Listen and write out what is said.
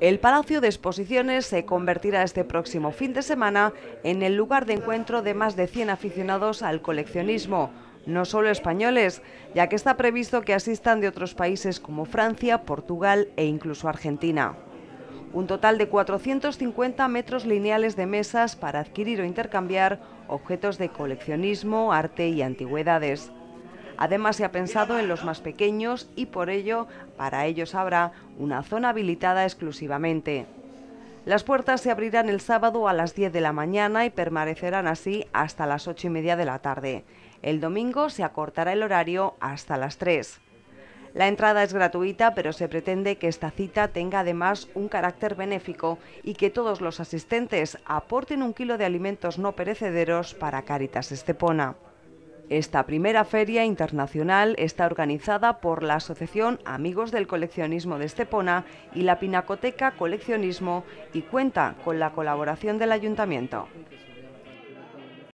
El Palacio de Exposiciones se convertirá este próximo fin de semana en el lugar de encuentro de más de 100 aficionados al coleccionismo, no solo españoles, ya que está previsto que asistan de otros países como Francia, Portugal e incluso Argentina. Un total de 450 metros lineales de mesas para adquirir o intercambiar objetos de coleccionismo, arte y antigüedades. Además, se ha pensado en los más pequeños y por ello, para ellos habrá una zona habilitada exclusivamente. Las puertas se abrirán el sábado a las 10 de la mañana y permanecerán así hasta las 8 y media de la tarde. El domingo se acortará el horario hasta las 3. La entrada es gratuita, pero se pretende que esta cita tenga además un carácter benéfico y que todos los asistentes aporten un kilo de alimentos no perecederos para Caritas Estepona. Esta primera feria internacional está organizada por la Asociación Amigos del Coleccionismo de Estepona y la Pinacoteca Coleccionismo y cuenta con la colaboración del Ayuntamiento.